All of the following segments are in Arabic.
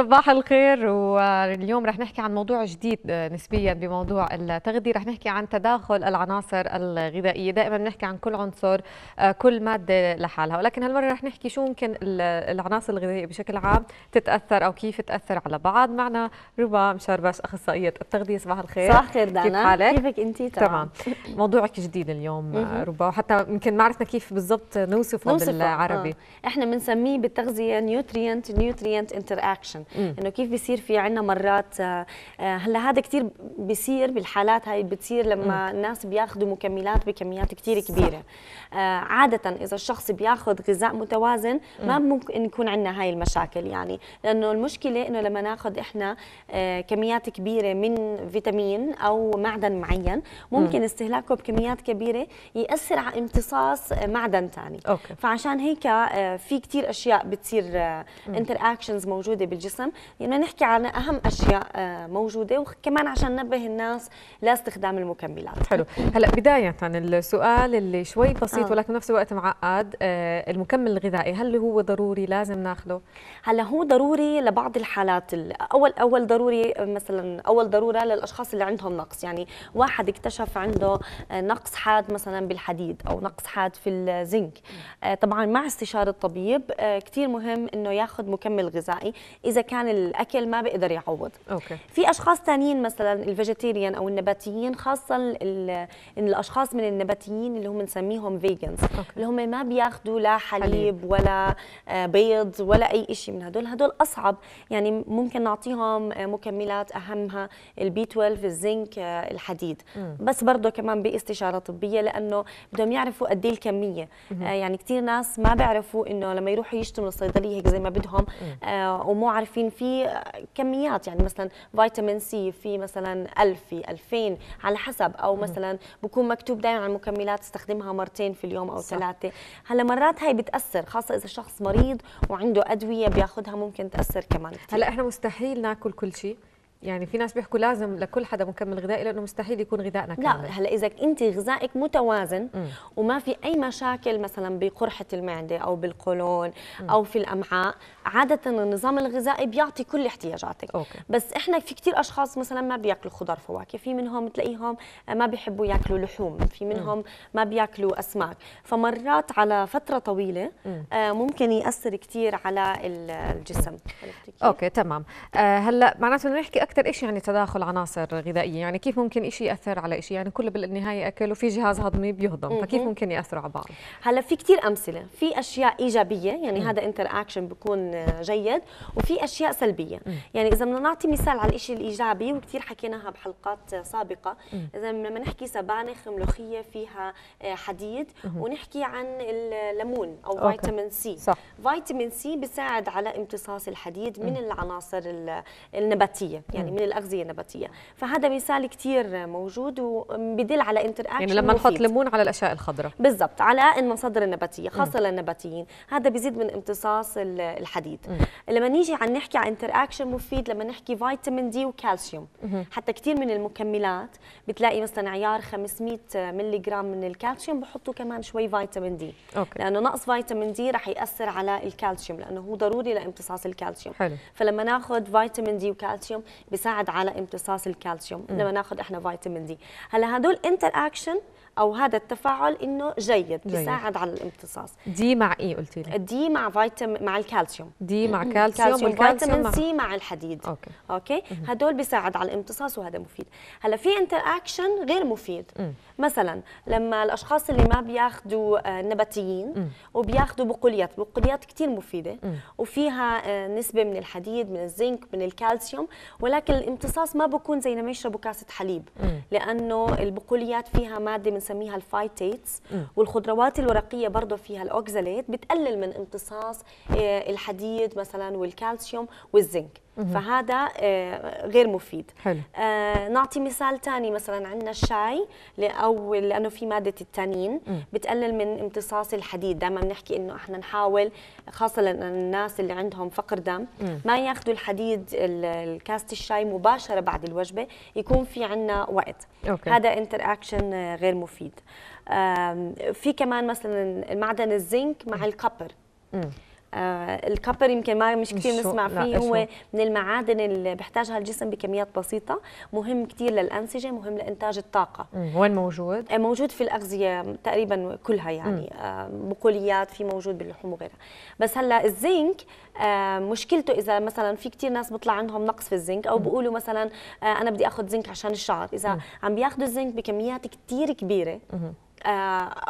صباح الخير واليوم رح نحكي عن موضوع جديد آه، نسبيا بموضوع التغذية رح نحكي عن تداخل العناصر الغذائية دائما بنحكي عن كل عنصر آه، كل مادة لحالها ولكن هالمرة رح نحكي شو ممكن العناصر الغذائية بشكل عام تتأثر أو كيف تأثر على بعض معنا ربا مشاربش أخصائية التغذية صباح الخير صباح الخير دانا كيف حالك؟ كيفك أنت تمام موضوعك جديد اليوم آه، ربا وحتى يمكن ما عرفنا كيف بالضبط نوصفه, بالعربي آه. احنا بنسميه بالتغذية نيوترينت نيوترينت انتر اكشن انه كيف بيصير في عنا مرات آه، آه، هلا هذا كثير بيصير بالحالات هاي بتصير لما الناس بياخذوا مكملات بكميات كثير كبيره آه، عاده اذا الشخص بياخذ غذاء متوازن ما ممكن يكون عندنا هاي المشاكل يعني لانه المشكله انه لما ناخذ احنا كميات كبيره من فيتامين او معدن معين ممكن استهلاكه بكميات كبيره ياثر على امتصاص معدن ثاني فعشان هيك في كثير اشياء بتصير انتر اكشنز موجوده بالجسم الجسم بدنا يعني نحكي عن اهم اشياء آه، موجوده وكمان عشان ننبه الناس لاستخدام المكملات حلو هلا بدايه السؤال اللي شوي بسيط آه. ولكن بنفس الوقت معقد آه، المكمل الغذائي هل هو ضروري لازم ناخذه هلا هو ضروري لبعض الحالات اول اول ضروري مثلا اول ضروره للاشخاص اللي عندهم نقص يعني واحد اكتشف عنده آه، نقص حاد مثلا بالحديد او نقص حاد في الزنك طبعا مع استشاره آه كثير مهم انه ياخذ مكمل غذائي اذا اذا كان الاكل ما بيقدر يعوض أوكي. في اشخاص ثانيين مثلا الفيجيتيريان او النباتيين خاصه الاشخاص من النباتيين اللي هم بنسميهم فيجنز اللي هم ما بياخذوا لا حليب, حليب. ولا آه، بيض ولا اي شيء من هدول هدول اصعب يعني ممكن نعطيهم آه، مكملات اهمها البي 12 الزنك الحديد م. بس برضه كمان باستشاره طبيه لانه بدهم يعرفوا قد ايه الكميه م. آه، يعني كثير ناس ما بيعرفوا انه لما يروحوا يشتروا من الصيدليه هيك زي ما بدهم ومو عارف عارفين في كميات يعني مثلا فيتامين سي في مثلا 1000 في 2000 على حسب او مثلا بكون مكتوب دائما على المكملات استخدمها مرتين في اليوم او ثلاثه هلا مرات هاي بتاثر خاصه اذا شخص مريض وعنده ادويه بياخذها ممكن تاثر كمان هلا احنا مستحيل ناكل كل شيء يعني في ناس بيحكوا لازم لكل حدا مكمل غذائي لانه مستحيل يكون غذائنا كامل لا هلا اذا انت غذائك متوازن م. وما في اي مشاكل مثلا بقرحه المعده او بالقولون م. او في الامعاء عاده النظام الغذائي بيعطي كل احتياجاتك أوكي. بس احنا في كثير اشخاص مثلا ما بياكلوا خضار فواكه في منهم تلاقيهم ما بيحبوا ياكلوا لحوم في منهم م. ما بياكلوا اسماك فمرات على فتره طويله م. آه، ممكن ياثر كثير على الجسم اوكي تمام آه، هلا معناته نحكي اكثر شيء يعني تداخل عناصر غذائيه يعني كيف ممكن شيء ياثر على شيء يعني كله بالنهايه اكل وفي جهاز هضمي بيهضم فكيف ممكن ياثروا على بعض هلا في كثير امثله في اشياء ايجابيه يعني م. هذا انتر اكشن بيكون جيد وفي اشياء سلبيه م. يعني اذا بدنا نعطي مثال على الشيء الايجابي وكثير حكيناها بحلقات سابقه م. اذا لما نحكي سبانخ ملوخيه فيها آه، حديد م. ونحكي عن الليمون او أوكي. فيتامين سي صح. فيتامين سي بيساعد على امتصاص الحديد من العناصر النباتيه يعني يعني من الاغذيه النباتيه فهذا مثال كثير موجود وبدل على انتر يعني لما نحط ليمون على الاشياء الخضراء بالضبط على المصادر النباتيه خاصه م. للنباتيين هذا بيزيد من امتصاص الحديد م. لما نيجي عن نحكي عن انتر اكشن مفيد لما نحكي فيتامين دي وكالسيوم م. حتى كثير من المكملات بتلاقي مثلا عيار 500 ملي من الكالسيوم بحطوا كمان شوي فيتامين دي أوكي. لانه نقص فيتامين دي رح ياثر على الكالسيوم لانه هو ضروري لامتصاص الكالسيوم حلو. فلما ناخذ فيتامين دي وكالسيوم بيساعد على امتصاص الكالسيوم لما ناخذ احنا فيتامين دي هلا هدول انتر اكشن او هذا التفاعل انه جيد بيساعد على الامتصاص دي مع ايه قلتي لي دي مع فيتامين مع الكالسيوم دي مع كالسيوم والفيتامين مع... سي مع الحديد اوكي اوكي هدول بيساعد على الامتصاص وهذا مفيد هلا في انتر اكشن غير مفيد م. مثلا لما الاشخاص اللي ما بياخذوا آه، نباتيين وبياخذوا بقوليات بقوليات كثير مفيده م. وفيها آه، نسبه من الحديد من الزنك من الكالسيوم ولكن الامتصاص ما بكون زي لما يشربوا كاسه حليب م. لانه البقوليات فيها ماده من بنسميها الفايتيتس والخضروات الورقيه برضه فيها الاوكزاليت بتقلل من امتصاص آه، الحديد مثلا والكالسيوم والزنك فهذا آه، غير مفيد حلو. آه، نعطي مثال ثاني مثلا عندنا الشاي او لانه في ماده التانين بتقلل من امتصاص الحديد دائما بنحكي انه احنا نحاول خاصه للناس اللي عندهم فقر دم ما ياخذوا الحديد الكاست الشاي مباشره بعد الوجبه يكون في عندنا وقت أوكي. هذا انتر اكشن آه، غير مفيد في كمان مثلا معدن الزنك مع الكبر آه الكبر يمكن ما مش كثير نسمع فيه هو من المعادن اللي بيحتاجها الجسم بكميات بسيطه مهم كثير للانسجه مهم لانتاج الطاقه وين موجود آه، موجود في الاغذيه تقريبا كلها يعني آه بقوليات في موجود باللحوم وغيرها بس هلا الزنك آه مشكلته اذا مثلا في كثير ناس بيطلع عندهم نقص في الزنك او بيقولوا مثلا آه، انا بدي اخذ زنك عشان الشعر اذا عم بياخذوا الزنك بكميات كثير كبيره آه،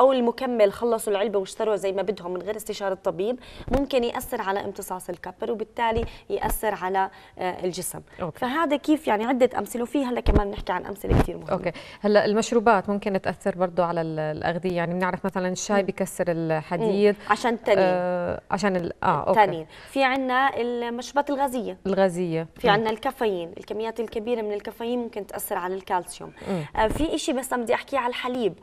او المكمل خلصوا العلبه واشتروا زي ما بدهم من غير استشاره طبيب ممكن ياثر على امتصاص الكبر وبالتالي ياثر على آه، الجسم أوكي. فهذا كيف يعني عده امثله وفي هلا كمان بنحكي عن امثله كثير مهمه اوكي هلا المشروبات ممكن تاثر برضه على الاغذيه يعني بنعرف مثلا الشاي بكسر الحديد مم. عشان التنين آه عشان ال... اه اوكي التنين في عندنا المشروبات الغازيه الغازيه في عندنا الكافيين الكميات الكبيره من الكافيين ممكن تاثر على الكالسيوم آه في شيء بس بدي احكيه على الحليب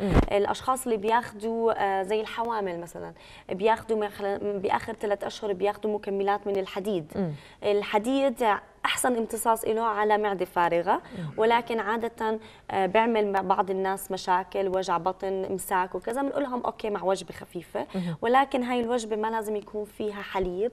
الاشخاص اللي بياخذوا آه، زي الحوامل مثلا بياخذوا باخر ثلاث اشهر بياخذوا مكملات من الحديد م. الحديد احسن امتصاص له على معده فارغه ولكن عاده آه، بيعمل مع بعض الناس مشاكل وجع بطن امساك وكذا بنقول لهم اوكي مع وجبه خفيفه ولكن هاي الوجبه ما لازم يكون فيها حليب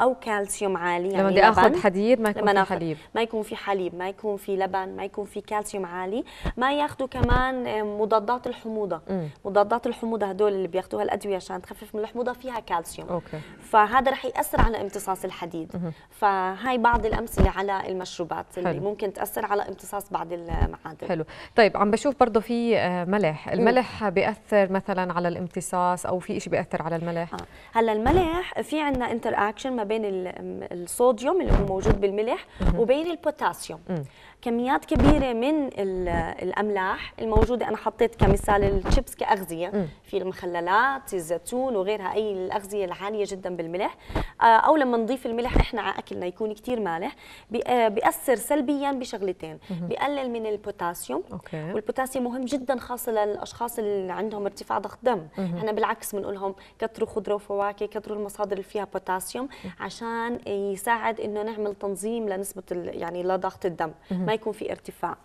او كالسيوم عالي يعني لما بدي اخذ حديد ما يكون في حليب ما يكون في حليب ما يكون في لبن ما يكون في كالسيوم عالي ما ياخذوا كمان آه، مضادات الحموضه مضادات الحموضه هدول اللي بياخذوها الادويه عشان تخفف من الحموضه فيها كالسيوم أوكي. فهذا رح ياثر على امتصاص الحديد فهاي بعض الامثله يعني على المشروبات حلو. اللي ممكن تاثر على امتصاص بعض المعادن حلو طيب عم بشوف برضه في آه، ملح الملح بياثر مثلا على الامتصاص او في شيء بياثر على الملح آه. هلا الملح في عندنا انتر اكشن ما بين الصوديوم اللي هو موجود بالملح وبين البوتاسيوم م. كميات كبيره من الاملاح الموجوده انا حطيت كمثال الشيبس كاغذيه م. في المخللات الزيتون وغيرها اي الاغذيه العاليه جدا بالملح آه، او لما نضيف الملح احنا على اكلنا يكون كثير مالح آه، بيأثر سلبيا بشغلتين بقلل من البوتاسيوم أوكي. والبوتاسيوم مهم جدا خاصه للاشخاص اللي عندهم ارتفاع ضغط دم احنا بالعكس بنقول لهم كثروا خضره وفواكه كثروا المصادر اللي فيها بوتاسيوم عشان يساعد انه نعمل تنظيم لنسبه يعني لضغط الدم ما يكون في ارتفاع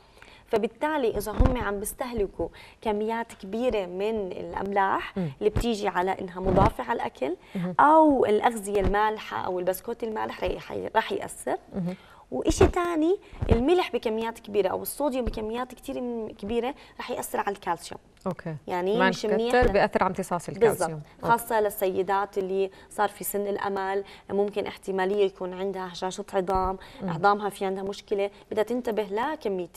فبالتالي اذا هم عم بيستهلكوا كميات كبيره من الاملاح م. اللي بتيجي على انها مضافه على الاكل م. او الاغذيه المالحه او البسكوت المالح رح ياثر م. وإشي الملح بكميات كبيرة أو الصوديوم بكميات كتير كبيرة رح يأثر على الكالسيوم اوكي يعني مش منيح بياثر على امتصاص الكالسيوم خاصه أوكي. للسيدات اللي صار في سن الامل ممكن احتماليه يكون عندها هشاشه عظام عظامها في عندها مشكله بدها تنتبه لكميه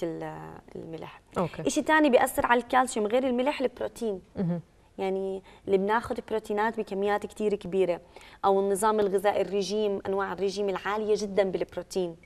الملح اوكي شيء ثاني بياثر على الكالسيوم غير الملح البروتين مم. يعني اللي بناخذ بروتينات بكميات كثير كبيره او النظام الغذائي الرجيم انواع الرجيم العاليه جدا بالبروتين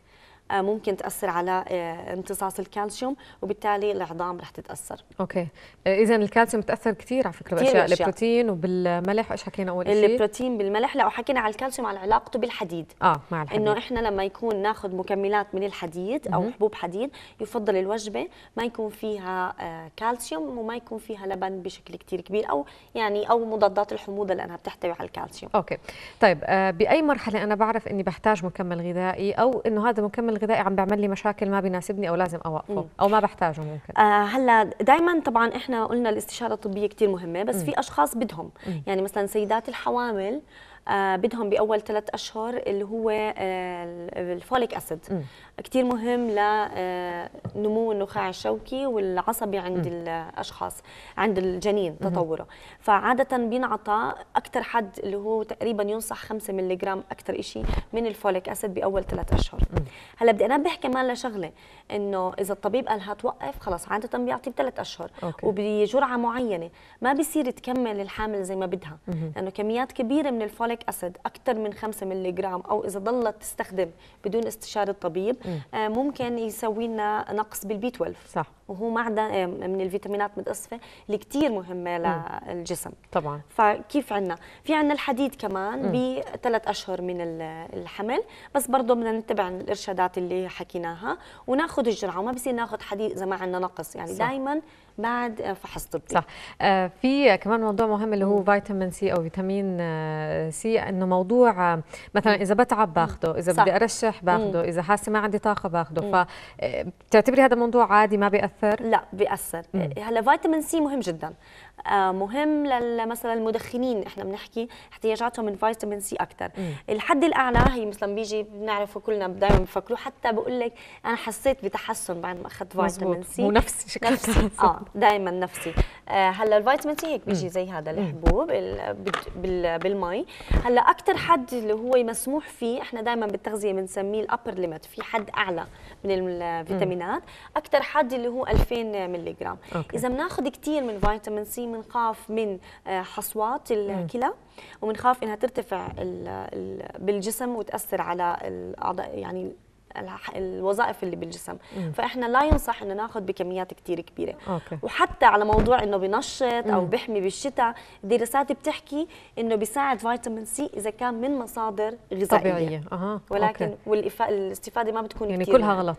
آه، ممكن تاثر على آه، امتصاص الكالسيوم وبالتالي العظام رح تتاثر اوكي آه، اذا الكالسيوم بتاثر كثير على فكره باشياء البروتين وبالملح ايش حكينا اول شيء البروتين بالملح لا وحكينا على الكالسيوم على علاقته بالحديد اه مع الحديد انه احنا لما يكون ناخذ مكملات من الحديد او حبوب حديد يفضل الوجبه ما يكون فيها كالسيوم وما يكون فيها لبن بشكل كثير كبير او يعني او مضادات الحموضه لانها بتحتوي على الكالسيوم اوكي طيب باي مرحله انا بعرف اني بحتاج مكمل غذائي او انه هذا مكمل الغذائي عم بيعمل لي مشاكل ما بيناسبني او لازم اوقفه او ما بحتاجه ممكن آه هلا دائما طبعا احنا قلنا الاستشاره الطبيه كثير مهمه بس مم. في اشخاص بدهم مم. يعني مثلا سيدات الحوامل آه بدهم باول ثلاث اشهر اللي هو آه الفوليك اسيد كثير مهم لنمو آه، النخاع الشوكي والعصبي عند م. الاشخاص عند الجنين تطوره فعاده بينعطى اكثر حد اللي هو تقريبا ينصح 5 ملغ اكثر شيء من الفوليك اسيد باول ثلاث اشهر هلا بدي انبه كمان لشغله انه اذا الطبيب قال هتوقف خلص عاده بيعطي بثلاث اشهر أوكي. وبجرعه معينه ما بيصير تكمل الحامل زي ما بدها لانه كميات كبيره من الفوليك اسيد اكثر من 5 ملغ او اذا ضلت تستخدم بدون استشاره الطبيب آه، ممكن يسوي لنا نقص بالبي 12 صح وهو معدن آه، من الفيتامينات متأصفة اللي كثير مهمة للجسم طبعا فكيف عندنا في عندنا الحديد كمان بثلاث أشهر من الحمل بس برضه بدنا نتبع الإرشادات اللي حكيناها وناخذ الجرعة وما بصير ناخذ حديد إذا ما عندنا نقص يعني دائما بعد فحص طبي صح آه في كمان موضوع مهم اللي هو فيتامين سي او فيتامين آه، سي انه موضوع مثلا اذا بتعب باخده اذا صح. بدي ارشح باخده اذا حاسه ما عندي عندي طاقه باخده فبتعتبري آه، هذا موضوع عادي ما بياثر لا بياثر هلا فيتامين سي مهم جدا آه، مهم مثلا المدخنين احنا بنحكي احتياجاتهم من فيتامين سي اكثر الحد الاعلى هي مثلا بيجي بنعرفه كلنا دائما بفكروا حتى بقول لك انا حسيت بتحسن بعد ما اخذت فيتامين سي ونفسي آه، نفسي اه دائما نفسي هلا الفيتامين سي هيك بيجي زي هذا الحبوب بالمي هلا اكثر حد اللي هو مسموح فيه احنا دائما بالتغذيه بنسميه الابر ليميت في حد اعلى من الفيتامينات اكثر حد اللي هو 2000 ملغ اذا بناخذ كثير من فيتامين سي بنخاف من آه، حصوات الكلى وبنخاف انها ترتفع بالجسم وتاثر على الاعضاء يعني الوظائف اللي بالجسم مم. فاحنا لا ينصح انه ناخذ بكميات كثير كبيره أوكي. وحتى على موضوع انه بنشط او بحمي بالشتاء الدراسات بتحكي انه بيساعد فيتامين سي اذا كان من مصادر غذائيه طبيعيه أه. ولكن والاستفاده ما بتكون يعني كتير كلها يعني. غلط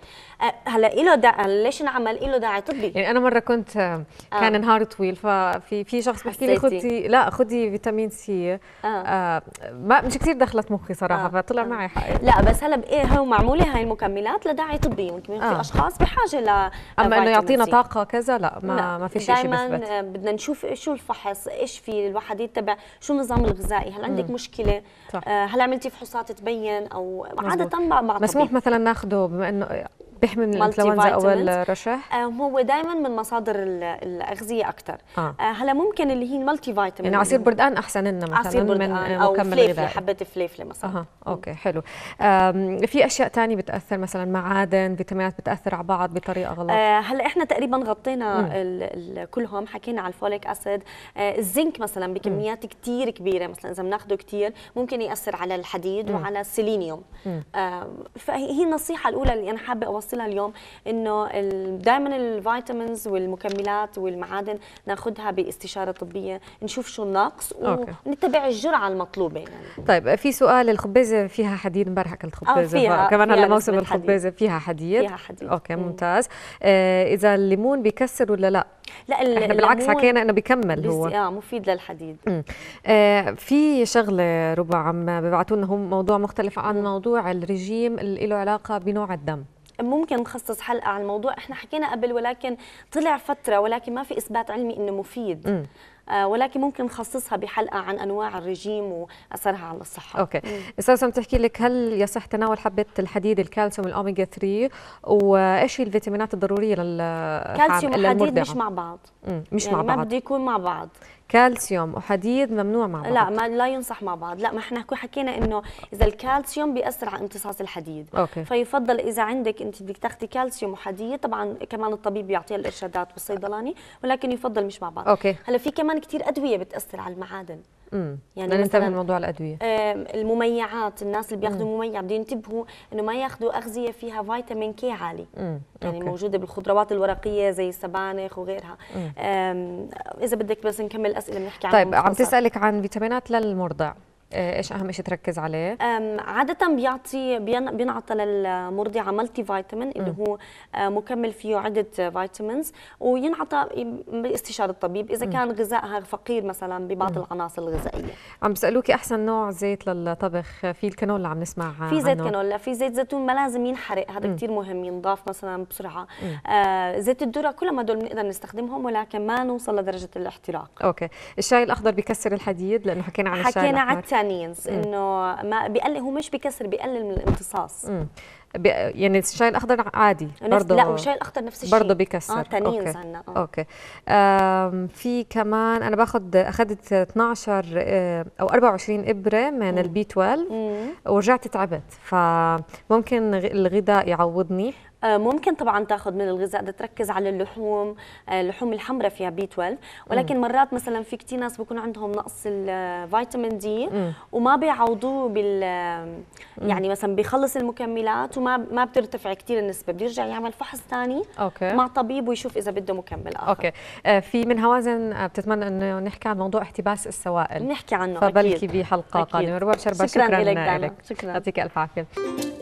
هلا له داعي ليش نعمل له داعي طبي يعني انا مره كنت آه، آه. كان آه. نهار طويل ففي في شخص بحكي لي خدي لا خدي فيتامين سي آه. آه. ما مش كثير دخلت مخي صراحه آه. فطلع آه. معي حقيقة. لا بس هلا ايه هو معموله هاي المكملات لداعي طبي يمكن آه. في اشخاص بحاجه ل اما انه يعطينا طاقه كذا لا ما لا. ما في شيء دائما آه، بدنا نشوف شو الفحص ايش في الواحد يتبع شو النظام الغذائي هل عندك مشكله صح. آه، هل عملتي فحوصات تبين او عاده مع مسموح مثلا ناخذه بما انه بيحمي من الانفلونزا او الرشح آه، هو دائما من مصادر الاغذيه اكثر آه. آه. هلا ممكن اللي هي المالتي فيتامين يعني عصير بردقان احسن لنا مثلا عصير بردقان من آه، او فليفله حبه فليفله مثلا اها اوكي حلو في اشياء ثانيه بتاثر مثلا معادن فيتامينات بتاثر على بعض بطريقه غلط آه هلا احنا تقريبا غطينا الـ الـ كلهم حكينا على الفوليك اسيد آه الزنك مثلا بكميات كثير كبيره مثلا اذا بناخده كثير ممكن ياثر على الحديد مم. وعلى السيلينيوم آه فهي النصيحه الاولى اللي انا حابه اوصلها بنوصلها اليوم انه دائما الفيتامينز والمكملات والمعادن ناخذها باستشاره طبيه نشوف شو النقص ونتبع الجرعه المطلوبه يعني. طيب في سؤال الخبيزه فيها حديد امبارح اكلت آه، خبيزه كمان هلا موسم الخبيزه فيها حديد فيها حديد اوكي ممتاز آه اذا الليمون بيكسر ولا لا لا احنا بالعكس حكينا انه بيكمل هو اه مفيد للحديد آه في شغله ربع عم ببعثوا لنا هم موضوع مختلف عن موضوع الرجيم اللي له علاقه بنوع الدم ممكن نخصص حلقه على الموضوع احنا حكينا قبل ولكن طلع فتره ولكن ما في اثبات علمي انه مفيد م. آه، ولكن ممكن نخصصها بحلقه عن انواع الرجيم واثرها على الصحه اوكي استاذه عم تحكي لك هل يصح تناول حبه الحديد الكالسيوم الاوميجا 3 وايش هي الفيتامينات الضروريه لل كالسيوم وحديد مش مع بعض مم. مش يعني مع بعض ما بده يكون مع بعض كالسيوم وحديد ممنوع مع بعض لا ما لا ينصح مع بعض لا ما احنا حكينا انه اذا الكالسيوم بياثر على امتصاص الحديد أوكي. فيفضل اذا عندك انت بدك تاخذي كالسيوم وحديد طبعا كمان الطبيب بيعطيها الارشادات والصيدلاني ولكن يفضل مش مع بعض أوكي. هلا في كمان كمان كثير ادويه بتاثر على المعادن امم يعني ننتبه لموضوع الادويه المميعات الناس اللي بياخذوا مميع بدهم ينتبهوا انه ما ياخذوا اغذيه فيها فيتامين كي عالي مم. يعني أوكي. موجوده بالخضروات الورقيه زي السبانخ وغيرها اذا بدك بس نكمل اسئله بنحكي طيب عم تسالك عن فيتامينات للمرضع آه، ايش اهم شيء تركز عليه؟ عادة بيعطي بينعطى للمرضعة ملتي فيتامين اللي هو آه، مكمل فيه عدة فيتامينز وينعطى باستشارة الطبيب إذا كان غذائها فقير مثلا ببعض العناصر الغذائية. عم بيسألوكي أحسن نوع زيت للطبخ في الكانولا عم نسمع عنه في زيت كانولا، في زيت زيتون ما لازم ينحرق هذا كثير مهم ينضاف مثلا بسرعة. آه، زيت الذرة كلهم هدول بنقدر نستخدمهم ولكن ما نوصل لدرجة الاحتراق. اوكي، الشاي الأخضر بيكسر الحديد لأنه حكينا عن الشاي حكينا الأحمر. التانينز انه ما بيقلل هو مش بكسر بيقلل من الامتصاص مم. يعني الشاي الاخضر عادي برضه لا والشاي الاخضر نفس الشيء برضه بيكسر اه تانينز اوكي, آه. أوكي. في كمان انا باخذ اخذت 12 او 24 ابره من البي 12 ورجعت تعبت فممكن الغذاء يعوضني آه، ممكن طبعا تاخذ من الغذاء بدها تركز على اللحوم آه، اللحوم الحمراء فيها بي 12 ولكن مم. مرات مثلا في كثير ناس بيكون عندهم نقص الفيتامين آه، دي مم. وما بيعوضوه بال يعني مثلا بيخلص المكملات وما ما بترتفع كثير النسبه بيرجع يعمل فحص ثاني مع طبيب ويشوف اذا بده مكمل اخر اوكي في من هوازن بتتمنى انه نحكي عن موضوع احتباس السوائل نحكي عنه فبلكي بحلقه قادمه ربع شربه شكرا, شكرا لك, لك. شكرا يعطيك الف عافيه